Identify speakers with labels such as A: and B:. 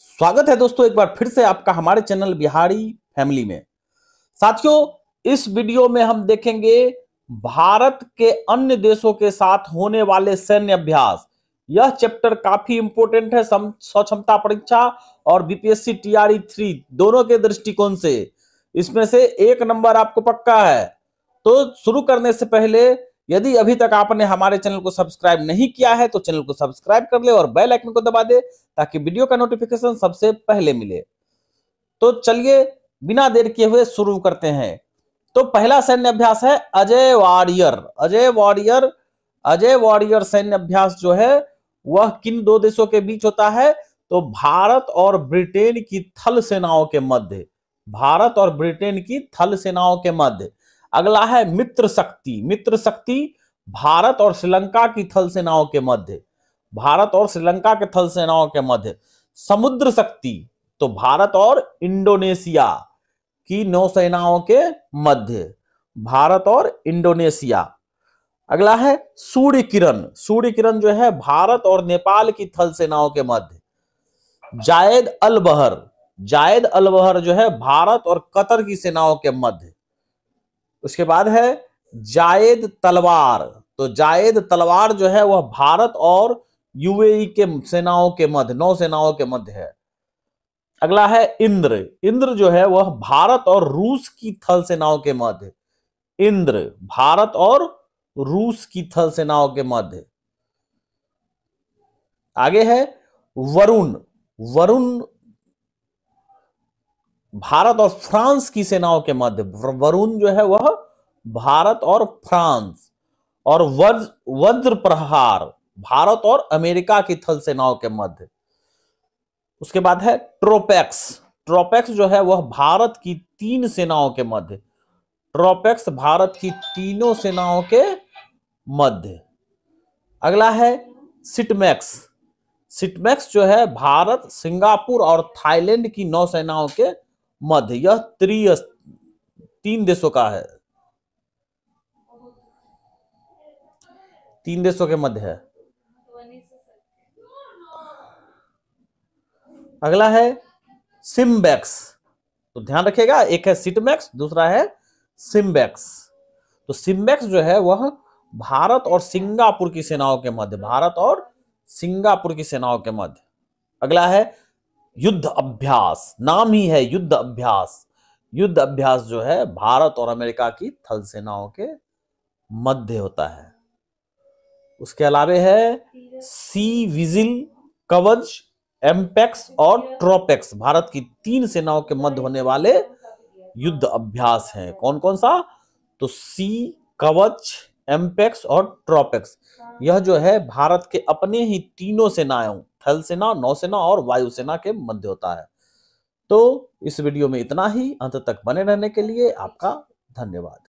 A: स्वागत है दोस्तों एक बार फिर से आपका हमारे चैनल बिहारी फैमिली में साथियों इस वीडियो में हम देखेंगे भारत के अन्य देशों के साथ होने वाले सैन्य अभ्यास यह चैप्टर काफी इंपोर्टेंट है सक्षमता परीक्षा और बीपीएससी टीआरई थ्री दोनों के दृष्टिकोण से इसमें से एक नंबर आपको पक्का है तो शुरू करने से पहले यदि अभी तक आपने हमारे चैनल को सब्सक्राइब नहीं किया है तो चैनल को सब्सक्राइब कर ले और बेल आइकन को दबा दे ताकि वीडियो का नोटिफिकेशन सबसे पहले मिले तो चलिए बिना देर किए हुए शुरू करते हैं तो पहला सैन्य अभ्यास है Ajay warrior Ajay warrior Ajay warrior सैन्य अभ्यास जो है वह किन दो देशों के बीच होता है तो भारत और ब्रिटेन की थल सेनाओं के मध्य भारत और ब्रिटेन की थल सेनाओं के मध्य अगला है मित्र शक्ति मित्र शक्ति भारत और श्रीलंका की थल सेनाओं के मध्य भारत और श्रीलंका के थल सेनाओं के मध्य समुद्र शक्ति तो भारत और इंडोनेशिया की नौसेनाओं के मध्य भारत और इंडोनेशिया अगला है सूर्य किरण सूर्य किरण जो है भारत और नेपाल की थल सेनाओं के मध्य जायद अल बहर जायद अल बहर जो है भारत और कतर की सेनाओं के मध्य उसके बाद है जायद तलवार तो जायद तलवार जो है वह भारत और यूएई के सेनाओं के मध्य नौ सेनाओं के मध्य है अगला है इंद्र इंद्र जो है वह भारत और रूस की थल सेनाओं के मध्य इंद्र भारत और रूस की थल सेनाओं के मध्य आगे है वरुण वरुण भारत और फ्रांस की सेनाओं के मध्य वरुण जो है वह भारत और फ्रांस और वज्र वज्र प्रहार भारत और अमेरिका की थल सेनाओं के मध्य उसके बाद है ट्रोपेक्स ट्रोपेक्स जो है वह भारत की तीन सेनाओं के मध्य ट्रोपेक्स भारत की तीनों सेनाओं के मध्य अगला है सिटमैक्स सिटमैक्स जो है भारत सिंगापुर और थाईलैंड की नौसेनाओं के मध्य यह त्रि तीन देशों का है तीन देशों के मध्य है अगला है सिम्बैक्स तो ध्यान रखिएगा एक है सिटमैक्स दूसरा है सिम्बैक्स तो सिम्बैक्स जो है वह भारत और सिंगापुर की सेनाओं के मध्य भारत और सिंगापुर की सेनाओं के मध्य अगला है युद्ध अभ्यास नाम ही है युद्ध अभ्यास युद्ध अभ्यास जो है भारत और अमेरिका की थल सेनाओं के मध्य होता है उसके अलावे है सी विजिल कवच एम्पेक्स और ट्रोपेक्स भारत की तीन सेनाओं के मध्य होने वाले युद्ध अभ्यास हैं कौन कौन सा तो सी कवच एम्पेक्स और ट्रोपेक्स यह जो है भारत के अपने ही तीनों सेनाओं थल सेना नौसेना और वायुसेना के मध्य होता है तो इस वीडियो में इतना ही अंत तक बने रहने के लिए आपका धन्यवाद